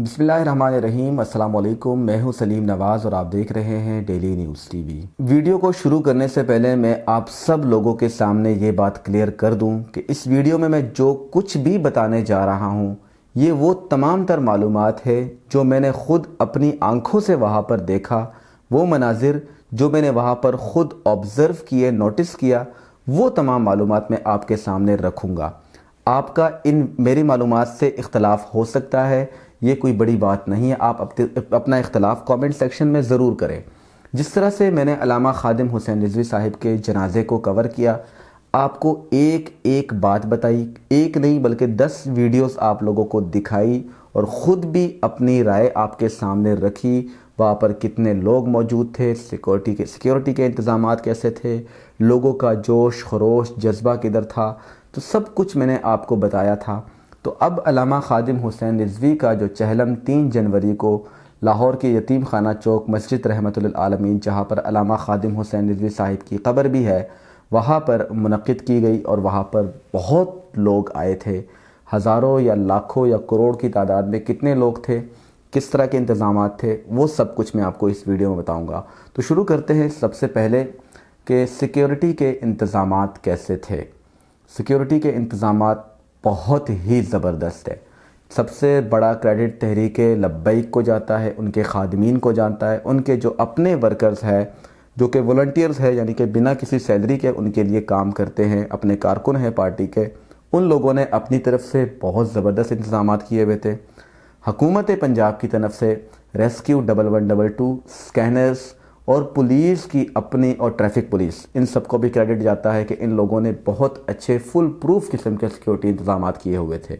अस्सलाम वालेकुम मैं हूं सलीम नवाज़ और आप देख रहे हैं डेली न्यूज़ टीवी वीडियो को शुरू करने से पहले मैं आप सब लोगों के सामने ये बात क्लियर कर दूं कि इस वीडियो में मैं जो कुछ भी बताने जा रहा हूं ये वो तमाम तर मालूम है जो मैंने ख़ुद अपनी आंखों से वहाँ पर देखा वो मनाजिर जो मैंने वहाँ पर ख़ुद ऑब्ज़र्व किए नोटिस किया वो तमाम मालूम मैं आपके सामने रखूँगा आपका इन मेरी मालूम से इख्तलाफ हो सकता है ये कोई बड़ी बात नहीं है आप अपना इख्तलाफ कमेंट सेक्शन में ज़रूर करें जिस तरह से मैंने अलामा खादिम हुसैन रिजवी साहिब के जनाजे को कवर किया आपको एक एक बात बताई एक नहीं बल्कि दस वीडियोस आप लोगों को दिखाई और ख़ुद भी अपनी राय आपके सामने रखी वहाँ पर कितने लोग मौजूद थे सिक्योरिटी के सिक्योरिटी के इंतज़ाम कैसे थे लोगों का जोश खरोश जज्बा किधर था तो सब कुछ मैंने आपको बताया था तो अब अलामा खादिम हुसैन रिजवी का जो चहलम तीन जनवरी को लाहौर के यतीम खाना चौक मस्जिद रहमतमीन जहाँ पर अलामा खादिम हुसैन रिजवी साहिब की खबर भी है वहाँ पर मनक़द की गई और वहाँ पर बहुत लोग आए थे हज़ारों या लाखों या करोड़ की तादाद में कितने लोग थे किस तरह के इंतज़ाम थे वो सब कुछ मैं आपको इस वीडियो में बताऊंगा तो शुरू करते हैं सबसे पहले कि सिक्योरिटी के इंतज़ाम कैसे थे सिक्योरिटी के इंतज़ाम बहुत ही ज़बरदस्त है सबसे बड़ा क्रेडिट तहरीक लब्बैक को जाता है उनके खादमीन को जाता है उनके जो अपने वर्कर्स हैं जो कि वॉल्टियर्स हैं यानी कि बिना किसी सैलरी के उनके लिए काम करते हैं अपने कारकुन हैं पार्टी के उन लोगों ने अपनी तरफ से बहुत ज़बरदस्त इंतजाम किए हुए थे हकूमत पंजाब की तरफ से rescue double one double two scanners और पुलिस की अपनी और ट्रैफिक पुलिस इन सबको भी क्रेडिट जाता है कि इन लोगों ने बहुत अच्छे फुल प्रूफ किस्म के सिक्योरिटी इंतजाम किए हुए थे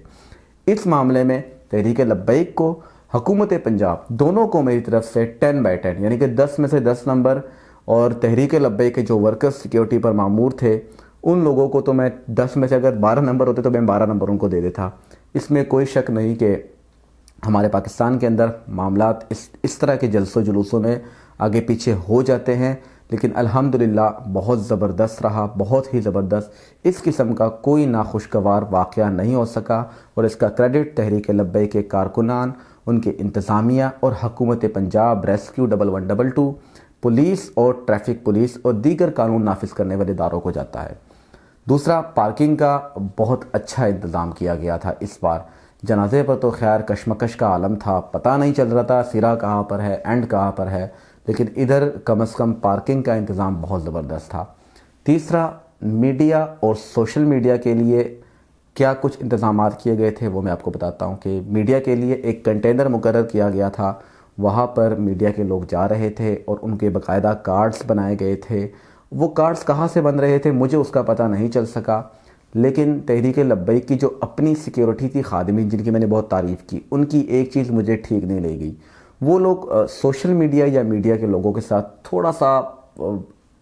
इस मामले में तहरीक लब्बैक को हकूमत पंजाब दोनों को मेरी तरफ से टेन बाई टेन यानी कि दस में से दस नंबर और तहरीक लब्बैक के जो वर्कर्स सिक्योरिटी पर मामूर थे उन लोगों को तो मैं दस में से अगर बारह नंबर होते तो मैं बारह नंबर उनको दे देता इसमें कोई शक नहीं कि हमारे पाकिस्तान के अंदर मामला इस इस तरह के जलसों जुलूसों में आगे पीछे हो जाते हैं लेकिन अल्हम्दुलिल्लाह बहुत ज़बरदस्त रहा बहुत ही ज़बरदस्त इस किस्म का कोई नाखुशगवार वाक़ नहीं हो सका और इसका क्रेडिट तहरीक लब्बे के कारकुनान उनके इंतज़ामिया और हकूमत Punjab rescue double one double two police और ट्रैफिक पुलिस और दीगर कानून नाफिज करने वाले इदारों को जाता है दूसरा पार्किंग का बहुत अच्छा इंतज़ाम किया गया था इस बार जनाजे पर तो खैर कशमकश का आलम था पता नहीं चल रहा था सिरा कहाँ पर है एंड कहाँ पर है लेकिन इधर कम से कम पार्किंग का इंतज़ाम बहुत ज़बरदस्त था तीसरा मीडिया और सोशल मीडिया के लिए क्या कुछ इंतजाम किए गए थे वो मैं आपको बताता हूँ कि मीडिया के लिए एक कंटेनर मुकर किया गया था वहाँ पर मीडिया के लोग जा रहे थे और उनके बाकायदा कार्ड्स बनाए गए थे वो कार्ड्स कहाँ से बन रहे थे मुझे उसका पता नहीं चल सका लेकिन तहरीक लब्बई की जो अपनी सिक्योरिटी थी खादमी जिनकी मैंने बहुत तारीफ़ की उनकी एक चीज़ मुझे ठीक नहीं लगी वो लोग सोशल मीडिया या मीडिया के लोगों के साथ थोड़ा सा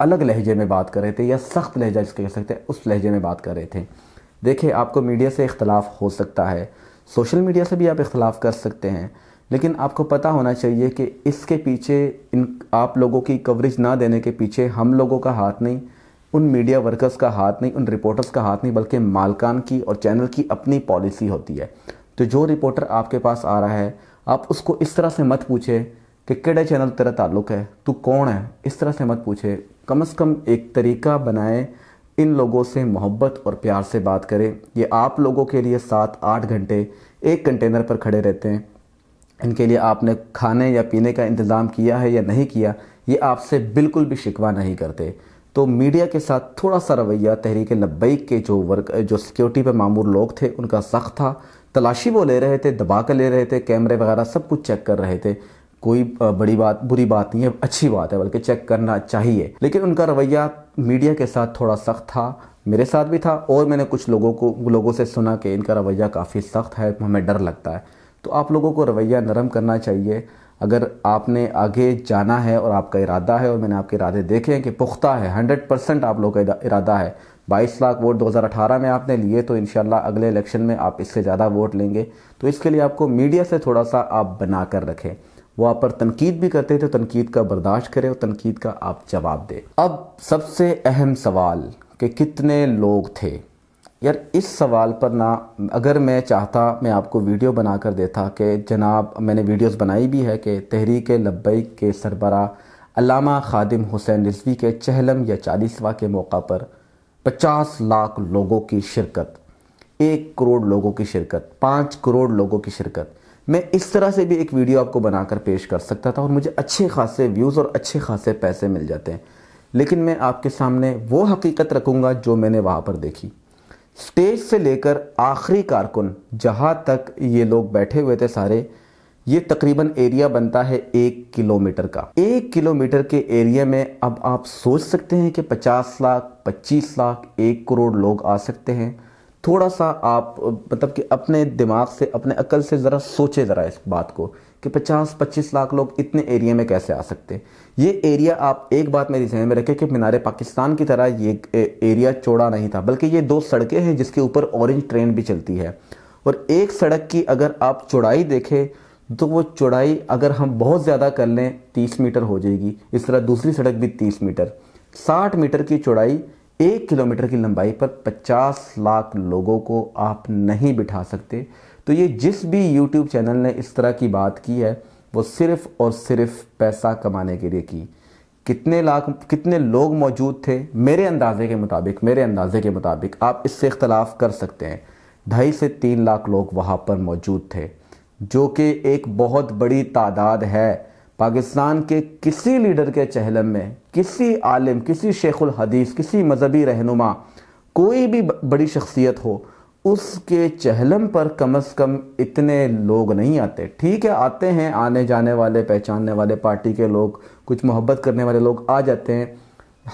अलग लहजे में बात कर रहे थे या सख्त लहजा जिसके कह सकते हैं उस लहजे में बात कर रहे थे देखिए आपको मीडिया से इख्तलाफ हो सकता है सोशल मीडिया से भी आप इख्तलाफ कर सकते हैं लेकिन आपको पता होना चाहिए कि इसके पीछे इन आप लोगों की कवरेज ना देने के पीछे हम लोगों का हाथ नहीं उन मीडिया वर्कर्स का हाथ नहीं उन रिपोर्टर्स का हाथ नहीं बल्कि मालकान की और चैनल की अपनी पॉलिसी होती है तो जो रिपोर्टर आपके पास आ रहा है आप उसको इस तरह से मत पूछे कि केड़े चैनल तेरा ताल्लुक है तू कौन है इस तरह से मत पूछे कम से कम एक तरीका बनाए इन लोगों से मोहब्बत और प्यार से बात करें ये आप लोगों के लिए सात आठ घंटे एक कंटेनर पर खड़े रहते हैं इनके लिए आपने खाने या पीने का इंतज़ाम किया है या नहीं किया ये आपसे बिल्कुल भी शिकवा नहीं करते तो मीडिया के साथ थोड़ा सा रवैया तहरीक लब्बैक के जो वर्क जो सिक्योरिटी पर मामूर लोग थे उनका सख्त था तलाशी वो ले रहे थे दबा कर ले रहे थे कैमरे वगैरह सब कुछ चेक कर रहे थे कोई बड़ी बात बुरी बात नहीं है अच्छी बात है बल्कि चेक करना चाहिए लेकिन उनका रवैया मीडिया के साथ थोड़ा सख्त था मेरे साथ भी था और मैंने कुछ लोगों को लोगों से सुना कि इनका रवैया काफ़ी सख्त है हमें डर लगता है तो आप लोगों को रवैया नरम करना चाहिए अगर आपने आगे जाना है और आपका इरादा है और मैंने आपके इरादे देखे हैं कि पुख्ता है हंड्रेड परसेंट आप लोग का इरादा है बाईस लाख वोट 2018 में आपने लिए तो इन अगले इलेक्शन में आप इससे ज़्यादा वोट लेंगे तो इसके लिए आपको मीडिया से थोड़ा सा आप बना कर रखें वो आप पर तनकीद भी करते थे तो तनकीद का बर्दाश्त करें और तनकीद का आप जवाब दें अब सबसे अहम सवाल कि कितने लोग थे यार इस सवाल पर ना अगर मैं चाहता मैं आपको वीडियो बना कर देता कि जनाब मैंने वीडियोस बनाई भी है कि तहरीक लब्बई के सरबरा अलामा खादिम हुसैन रिजवी के चहलम या चालीसवा के मौका पर पचास लाख लोगों की शिरकत एक करोड़ लोगों की शिरकत पाँच करोड़ लोगों की शिरकत मैं इस तरह से भी एक वीडियो आपको बनाकर पेश कर सकता था और मुझे अच्छे खासे व्यूज़ और अच्छे खासे पैसे मिल जाते हैं लेकिन मैं आपके सामने वो हकीकत रखूँगा जो मैंने वहाँ पर देखी स्टेज से लेकर आखिरी कारकुन जहाँ तक ये लोग बैठे हुए थे सारे ये तकरीबन एरिया बनता है एक किलोमीटर का एक किलोमीटर के एरिया में अब आप सोच सकते हैं कि 50 लाख 25 लाख एक करोड़ लोग आ सकते हैं थोड़ा सा आप मतलब कि अपने दिमाग से अपने अकल से ज़रा सोचे ज़रा इस बात को कि 50-25 लाख लोग इतने एरिया में कैसे आ सकते हैं ये एरिया आप एक बात मेरी जहन में रखें कि मीनार पाकिस्तान की तरह ये एरिया चौड़ा नहीं था बल्कि ये दो सड़कें हैं जिसके ऊपर ऑरेंज ट्रेन भी चलती है और एक सड़क की अगर आप चौड़ाई देखें तो वो चौड़ाई अगर हम बहुत ज़्यादा कर लें तीस मीटर हो जाएगी इस तरह दूसरी सड़क भी तीस मीटर साठ मीटर की चौड़ाई एक किलोमीटर की लंबाई पर पचास लाख लोगों को आप नहीं बिठा सकते तो ये जिस भी यूट्यूब चैनल ने इस तरह की बात की है वो सिर्फ़ और सिर्फ पैसा कमाने के लिए की कितने लाख कितने लोग मौजूद थे मेरे अंदाजे के मुताबिक मेरे अंदाजे के मुताबिक आप इससे इख्तलाफ कर सकते हैं ढाई से तीन लाख लोग वहाँ पर मौजूद थे जो कि एक बहुत बड़ी तादाद है पाकिस्तान के किसी लीडर के चहलम में किसी आलिम किसी शेखुल हदीस किसी मजहबी रहनुमा कोई भी बड़ी शख्सियत हो उसके चहलम पर कम अज़ कम इतने लोग नहीं आते ठीक है आते हैं आने जाने वाले पहचानने वाले पार्टी के लोग कुछ मोहब्बत करने वाले लोग आ जाते हैं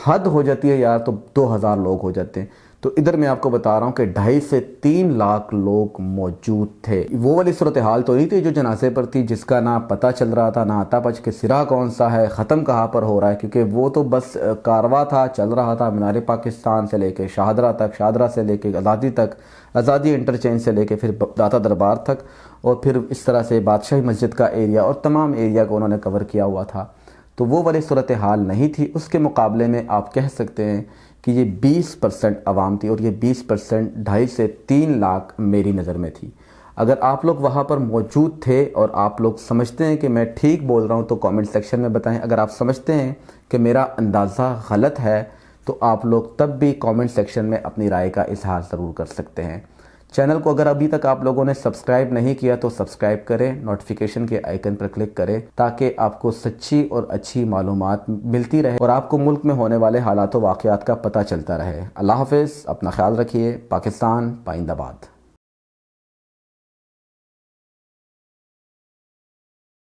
हद हो जाती है यार तो दो हज़ार लोग हो जाते हैं तो इधर मैं आपको बता रहा हूँ कि ढाई से तीन लाख लोग मौजूद थे वो वाली सूरत हाल तो नहीं थी जो जनाजे पर थी जिसका ना पता चल रहा था ना आता पच के सिरा कौन सा है ख़त्म कहाँ पर हो रहा है क्योंकि वो तो बस कारवा था चल रहा था मीनार पाकिस्तान से लेके शाहदरा तक शाहदरा से लेके आज़ादी तक आज़ादी इंटरचेंज से लेके फिर दाता दरबार तक और फिर इस तरह से बादशाही मस्जिद का एरिया और तमाम एरिया को उन्होंने कवर किया हुआ था तो वो वाली सूरत हाल नहीं थी उसके मुकाबले में आप कह सकते हैं कि ये 20 परसेंट आवाम थी और ये 20 परसेंट ढाई से तीन लाख मेरी नज़र में थी अगर आप लोग वहाँ पर मौजूद थे और आप लोग समझते हैं कि मैं ठीक बोल रहा हूँ तो कमेंट सेक्शन में बताएं अगर आप समझते हैं कि मेरा अंदाज़ा गलत है तो आप लोग तब भी कमेंट सेक्शन में अपनी राय का इजहार ज़रूर कर सकते हैं चैनल को अगर अभी तक आप लोगों ने सब्सक्राइब नहीं किया तो सब्सक्राइब करें नोटिफिकेशन के आइकन पर क्लिक करें ताकि आपको सच्ची और अच्छी मालूम मिलती रहे और आपको मुल्क में होने वाले हालात वाकत का पता चलता रहे अल्लाह हाफिज़ अपना ख्याल रखिए पाकिस्तान पाइंदाबाद